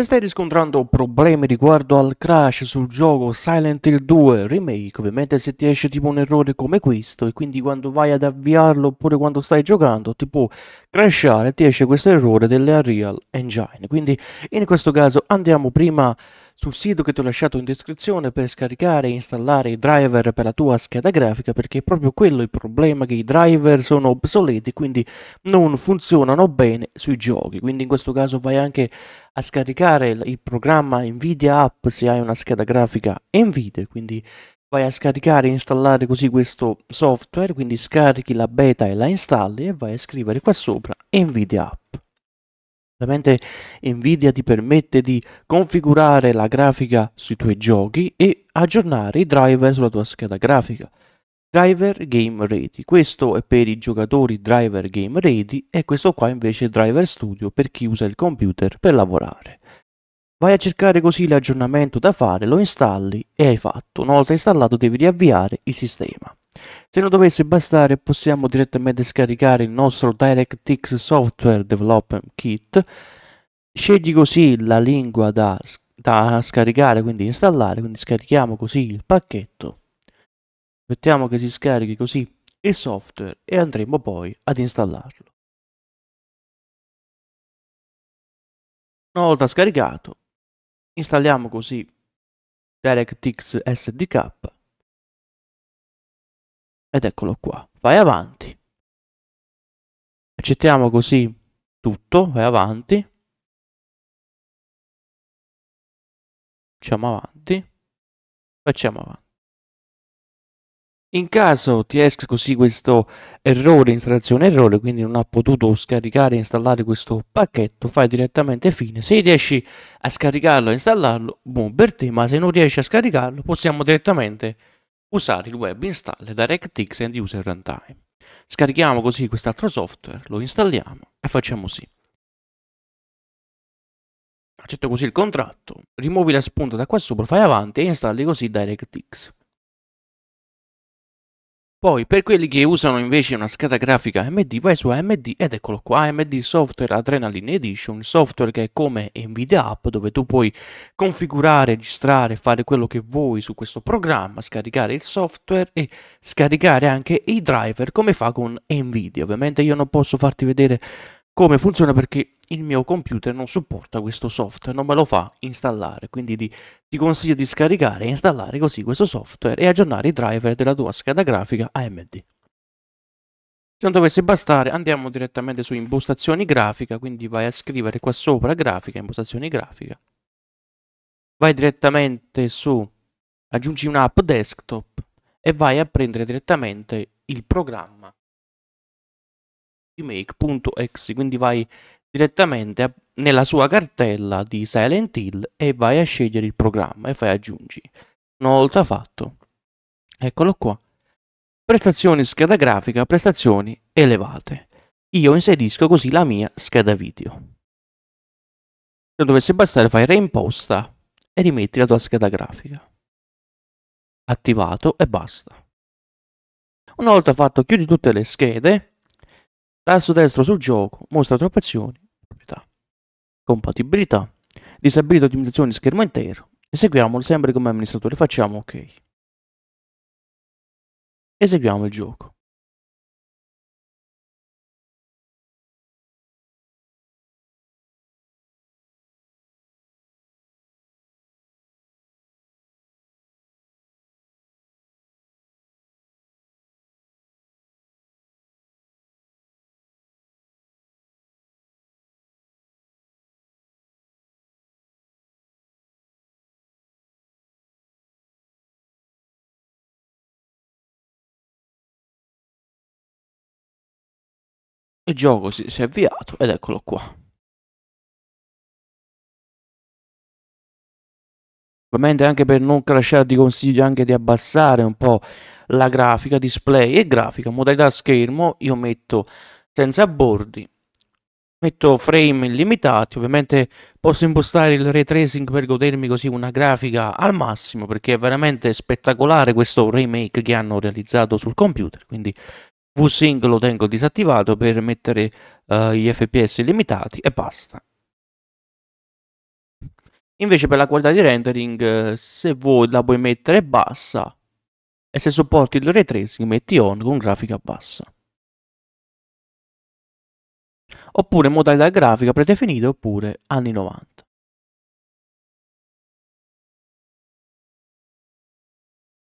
Se stai riscontrando problemi riguardo al crash sul gioco Silent Hill 2 Remake, ovviamente se ti esce tipo un errore come questo e quindi quando vai ad avviarlo oppure quando stai giocando ti può crashare, ti esce questo errore dell'Unreal Engine. Quindi in questo caso andiamo prima sul sito che ti ho lasciato in descrizione per scaricare e installare i driver per la tua scheda grafica perché è proprio quello il problema che i driver sono obsoleti quindi non funzionano bene sui giochi quindi in questo caso vai anche a scaricare il programma Nvidia App se hai una scheda grafica Nvidia quindi vai a scaricare e installare così questo software quindi scarichi la beta e la installi e vai a scrivere qua sopra Nvidia App Ovviamente Nvidia ti permette di configurare la grafica sui tuoi giochi e aggiornare i driver sulla tua scheda grafica. Driver Game Ready, questo è per i giocatori Driver Game Ready e questo qua invece è Driver Studio per chi usa il computer per lavorare. Vai a cercare così l'aggiornamento da fare, lo installi e hai fatto. Una volta installato devi riavviare il sistema. Se non dovesse bastare possiamo direttamente scaricare il nostro DirectX Software Development Kit, scegli così la lingua da, da scaricare, quindi installare, quindi scarichiamo così il pacchetto, aspettiamo che si scarichi così il software e andremo poi ad installarlo. Una volta scaricato installiamo così DirectX SDK ed eccolo qua. Vai avanti. Accettiamo così tutto, vai avanti. Facciamo avanti. Facciamo avanti. In caso ti esca così questo errore, installazione errore, quindi non ha potuto scaricare e installare questo pacchetto, fai direttamente fine. Se riesci a scaricarlo e installarlo, buon per te, ma se non riesci a scaricarlo, possiamo direttamente usare il web install DirectX End User Runtime. Scarichiamo così quest'altro software, lo installiamo e facciamo sì. Accetto così il contratto, rimuovi la spunta da qua sopra, fai avanti e installi così DirectX. Poi per quelli che usano invece una scheda grafica AMD vai su AMD ed eccolo qua AMD Software Adrenaline Edition, software che è come Nvidia App dove tu puoi configurare, registrare, fare quello che vuoi su questo programma, scaricare il software e scaricare anche i driver come fa con Nvidia. Ovviamente io non posso farti vedere come funziona perché il mio computer non supporta questo software, non me lo fa installare, quindi ti, ti consiglio di scaricare e installare così questo software e aggiornare i driver della tua scheda grafica AMD. Se non dovesse bastare andiamo direttamente su impostazioni grafica, quindi vai a scrivere qua sopra grafica, impostazioni grafica. Vai direttamente su aggiungi un'app desktop e vai a prendere direttamente il programma remake.exe, quindi vai direttamente nella sua cartella di Silent Hill e vai a scegliere il programma e fai aggiungi. Una volta fatto, eccolo qua. Prestazioni scheda grafica, prestazioni elevate. Io inserisco così la mia scheda video. Se dovesse bastare fai reimposta e rimetti la tua scheda grafica. Attivato e basta. Una volta fatto chiudi tutte le schede Tasto destro sul gioco mostra troppe azioni, proprietà, compatibilità, disabilita ottimizzazione schermo intero. Eseguiamolo sempre come amministratore, facciamo ok. Eseguiamo il gioco. Il gioco si, si è avviato ed eccolo qua. Ovviamente anche per non crashare ti consiglio anche di abbassare un po' la grafica, display e grafica, modalità schermo, io metto senza bordi, metto frame illimitati, ovviamente posso impostare il ray tracing per godermi così una grafica al massimo perché è veramente spettacolare questo remake che hanno realizzato sul computer, quindi VSync lo tengo disattivato per mettere uh, gli FPS limitati e basta. Invece per la qualità di rendering, se vuoi la puoi mettere bassa e se supporti il ray tracing metti on con grafica bassa. Oppure modalità grafica predefinita oppure anni 90.